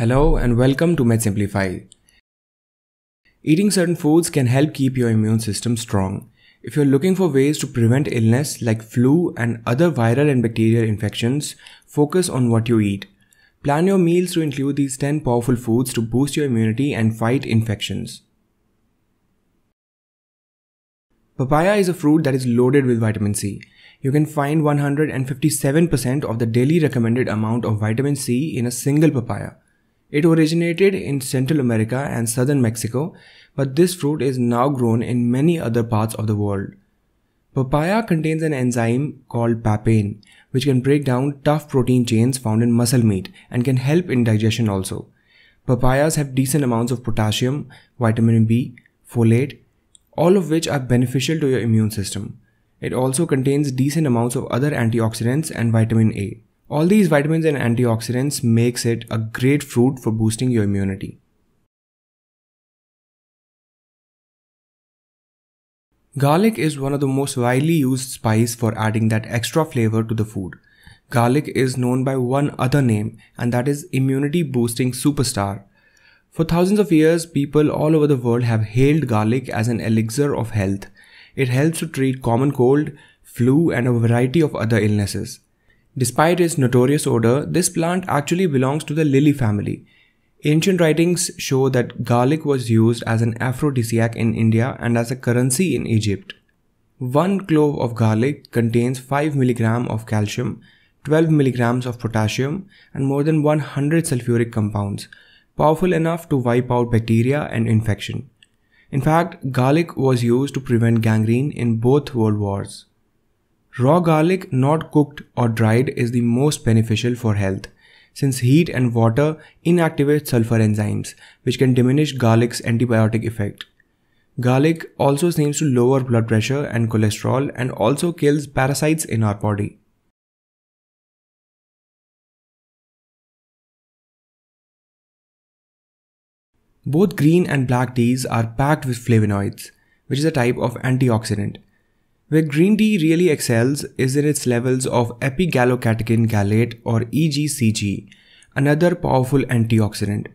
Hello and welcome to Med Simplify. Eating certain foods can help keep your immune system strong. If you're looking for ways to prevent illness like flu and other viral and bacterial infections, focus on what you eat. Plan your meals to include these 10 powerful foods to boost your immunity and fight infections. Papaya is a fruit that is loaded with vitamin C. You can find 157% of the daily recommended amount of vitamin C in a single papaya. It originated in Central America and southern Mexico, but this fruit is now grown in many other parts of the world. Papaya contains an enzyme called papain, which can break down tough protein chains found in muscle meat and can help in digestion also. Papayas have decent amounts of potassium, vitamin B, folate, all of which are beneficial to your immune system. It also contains decent amounts of other antioxidants and vitamin A. All these vitamins and antioxidants makes it a great fruit for boosting your immunity. Garlic is one of the most widely used spice for adding that extra flavor to the food. Garlic is known by one other name and that is immunity boosting superstar. For thousands of years, people all over the world have hailed garlic as an elixir of health. It helps to treat common cold, flu and a variety of other illnesses. Despite its notorious odor, this plant actually belongs to the lily family. Ancient writings show that garlic was used as an aphrodisiac in India and as a currency in Egypt. One clove of garlic contains 5 mg of calcium, 12 mg of potassium, and more than 100 sulfuric compounds, powerful enough to wipe out bacteria and infection. In fact, garlic was used to prevent gangrene in both world wars. Raw garlic not cooked or dried is the most beneficial for health since heat and water inactivate sulfur enzymes which can diminish garlic's antibiotic effect. Garlic also seems to lower blood pressure and cholesterol and also kills parasites in our body. Both green and black teas are packed with flavonoids, which is a type of antioxidant where green tea really excels is in its levels of epigallocatechin gallate or EGCG, another powerful antioxidant.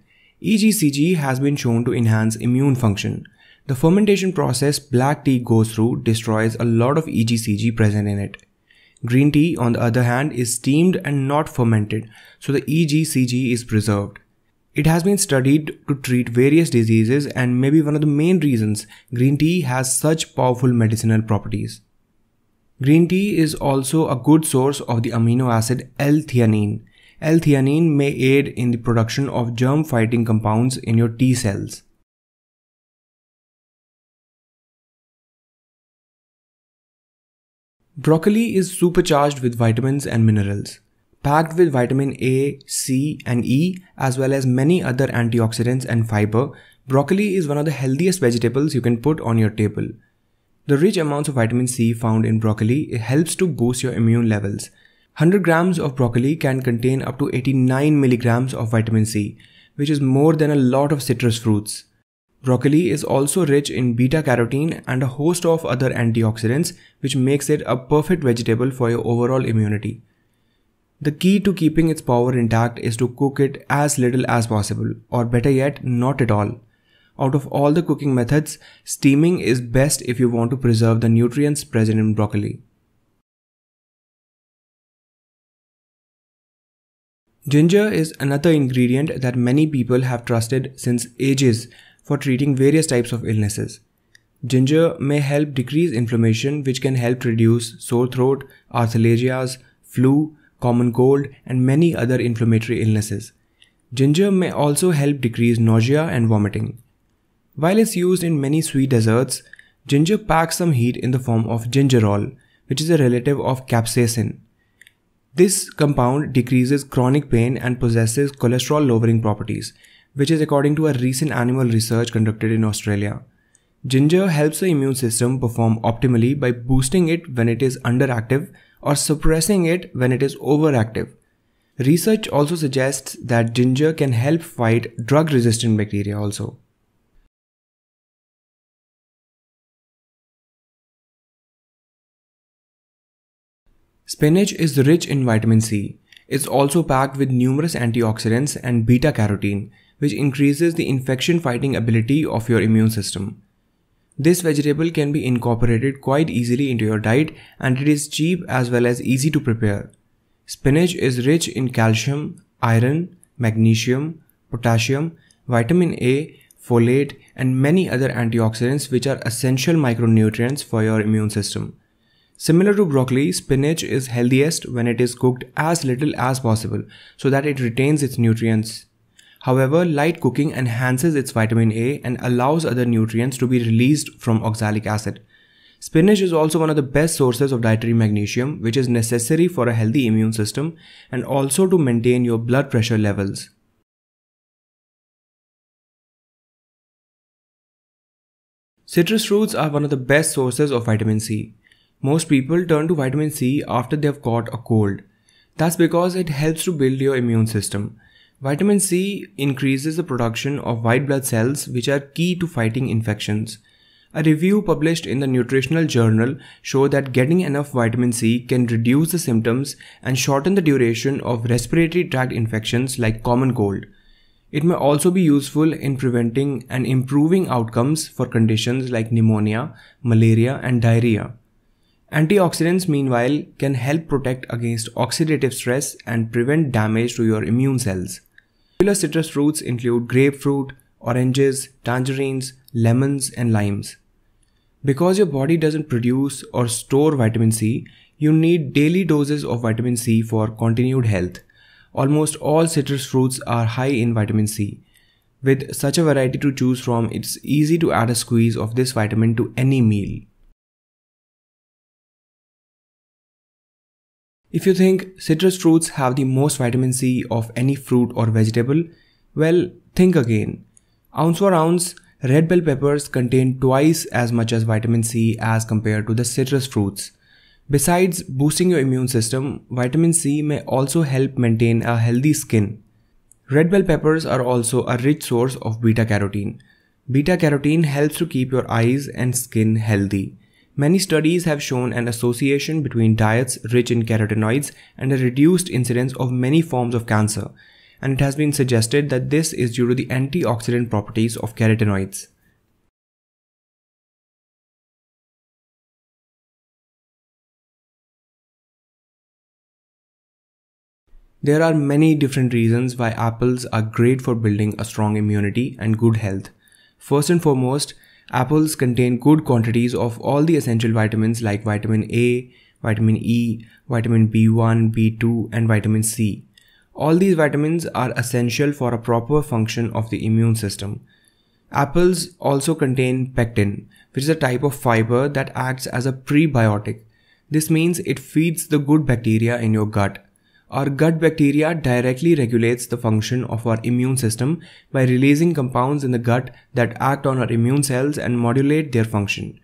EGCG has been shown to enhance immune function. The fermentation process black tea goes through destroys a lot of EGCG present in it. Green tea, on the other hand, is steamed and not fermented, so the EGCG is preserved. It has been studied to treat various diseases and may be one of the main reasons green tea has such powerful medicinal properties. Green tea is also a good source of the amino acid L-theanine. L-theanine may aid in the production of germ-fighting compounds in your T cells. Broccoli is supercharged with vitamins and minerals packed with vitamin A, C, and E, as well as many other antioxidants and fiber, broccoli is one of the healthiest vegetables you can put on your table. The rich amounts of vitamin C found in broccoli helps to boost your immune levels. 100 grams of broccoli can contain up to 89 milligrams of vitamin C, which is more than a lot of citrus fruits. Broccoli is also rich in beta carotene and a host of other antioxidants, which makes it a perfect vegetable for your overall immunity. The key to keeping its power intact is to cook it as little as possible, or better yet, not at all. Out of all the cooking methods, steaming is best if you want to preserve the nutrients present in broccoli. Ginger is another ingredient that many people have trusted since ages for treating various types of illnesses. Ginger may help decrease inflammation, which can help reduce sore throat, arthralgias, flu, common cold, and many other inflammatory illnesses. Ginger may also help decrease nausea and vomiting. While it's used in many sweet desserts, ginger packs some heat in the form of gingerol, which is a relative of capsaicin. This compound decreases chronic pain and possesses cholesterol lowering properties, which is according to a recent animal research conducted in Australia. Ginger helps the immune system perform optimally by boosting it when it is underactive or suppressing it when it is overactive. Research also suggests that ginger can help fight drug resistant bacteria also. Spinach is rich in vitamin C. It's also packed with numerous antioxidants and beta carotene, which increases the infection fighting ability of your immune system. This vegetable can be incorporated quite easily into your diet and it is cheap as well as easy to prepare. Spinach is rich in calcium, iron, magnesium, potassium, vitamin A, folate and many other antioxidants which are essential micronutrients for your immune system. Similar to broccoli, spinach is healthiest when it is cooked as little as possible so that it retains its nutrients. However, light cooking enhances its vitamin A and allows other nutrients to be released from oxalic acid. Spinach is also one of the best sources of dietary magnesium, which is necessary for a healthy immune system and also to maintain your blood pressure levels. Citrus fruits are one of the best sources of vitamin C. Most people turn to vitamin C after they've caught a cold. That's because it helps to build your immune system. Vitamin C increases the production of white blood cells which are key to fighting infections. A review published in the Nutritional Journal showed that getting enough vitamin C can reduce the symptoms and shorten the duration of respiratory tract infections like common cold. It may also be useful in preventing and improving outcomes for conditions like pneumonia, malaria, and diarrhea. Antioxidants, meanwhile, can help protect against oxidative stress and prevent damage to your immune cells. Popular citrus fruits include grapefruit, oranges, tangerines, lemons, and limes. Because your body doesn't produce or store vitamin C, you need daily doses of vitamin C for continued health. Almost all citrus fruits are high in vitamin C. With such a variety to choose from, it's easy to add a squeeze of this vitamin to any meal. If you think citrus fruits have the most vitamin C of any fruit or vegetable, well, think again. Ounce for ounce, red bell peppers contain twice as much as vitamin C as compared to the citrus fruits. Besides boosting your immune system, vitamin C may also help maintain a healthy skin. Red bell peppers are also a rich source of beta carotene. Beta carotene helps to keep your eyes and skin healthy. Many studies have shown an association between diets rich in carotenoids and a reduced incidence of many forms of cancer, and it has been suggested that this is due to the antioxidant properties of carotenoids. There are many different reasons why apples are great for building a strong immunity and good health. First and foremost, Apples contain good quantities of all the essential vitamins like vitamin A, vitamin E, vitamin B1, B2, and vitamin C. All these vitamins are essential for a proper function of the immune system. Apples also contain pectin, which is a type of fiber that acts as a prebiotic. This means it feeds the good bacteria in your gut. Our gut bacteria directly regulates the function of our immune system by releasing compounds in the gut that act on our immune cells and modulate their function.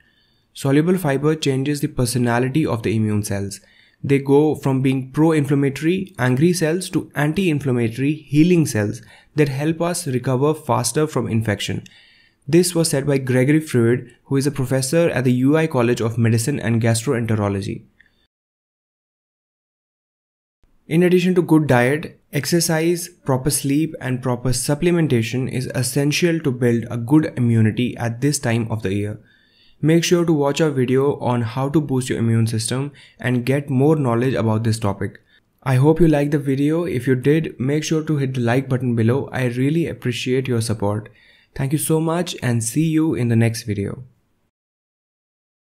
Soluble fiber changes the personality of the immune cells. They go from being pro-inflammatory, angry cells to anti-inflammatory, healing cells that help us recover faster from infection. This was said by Gregory Freud, who is a professor at the UI College of Medicine and Gastroenterology. In addition to good diet, exercise, proper sleep, and proper supplementation is essential to build a good immunity at this time of the year. Make sure to watch our video on how to boost your immune system and get more knowledge about this topic. I hope you liked the video. If you did, make sure to hit the like button below. I really appreciate your support. Thank you so much and see you in the next video.